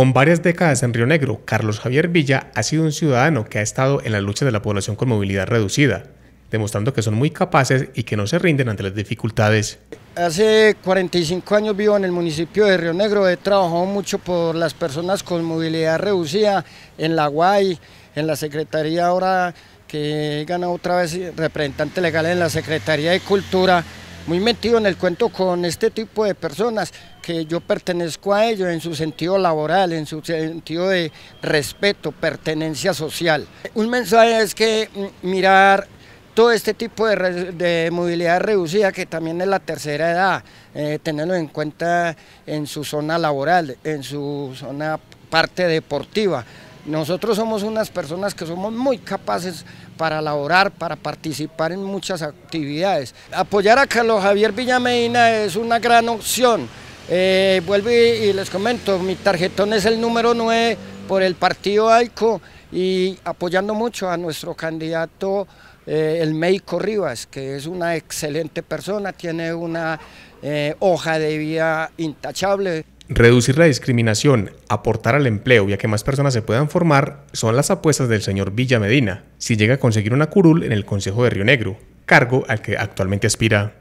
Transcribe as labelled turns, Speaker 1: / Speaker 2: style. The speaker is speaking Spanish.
Speaker 1: Con varias décadas en Río Negro, Carlos Javier Villa ha sido un ciudadano que ha estado en la lucha de la población con movilidad reducida, demostrando que son muy capaces y que no se rinden ante las dificultades.
Speaker 2: Hace 45 años vivo en el municipio de Río Negro, he trabajado mucho por las personas con movilidad reducida en la UAI, en la Secretaría ahora que he ganado otra vez representante legal en la Secretaría de Cultura, muy metido en el cuento con este tipo de personas que yo pertenezco a ellos en su sentido laboral, en su sentido de respeto, pertenencia social. Un mensaje es que mm, mirar todo este tipo de, movilidad reducida, que también es la tercera edad, eh, tenerlo en cuenta en su zona laboral, en su zona parte deportiva. Nosotros somos unas personas que somos muy capaces para laborar, para participar en muchas actividades. Apoyar a Carlos Javier Villamedina es una gran opción. Eh, vuelvo y, les comento, mi tarjetón es el número 9 por el partido AICO y apoyando mucho a nuestro candidato, eh, el médico Rivas, que es una excelente persona, tiene una eh, hoja de vida intachable.
Speaker 1: Reducir la discriminación, aportar al empleo y a que más personas se puedan formar son las apuestas del señor Villa Medina, si
Speaker 2: llega a conseguir una curul en el Consejo de Río Negro, cargo al que actualmente aspira.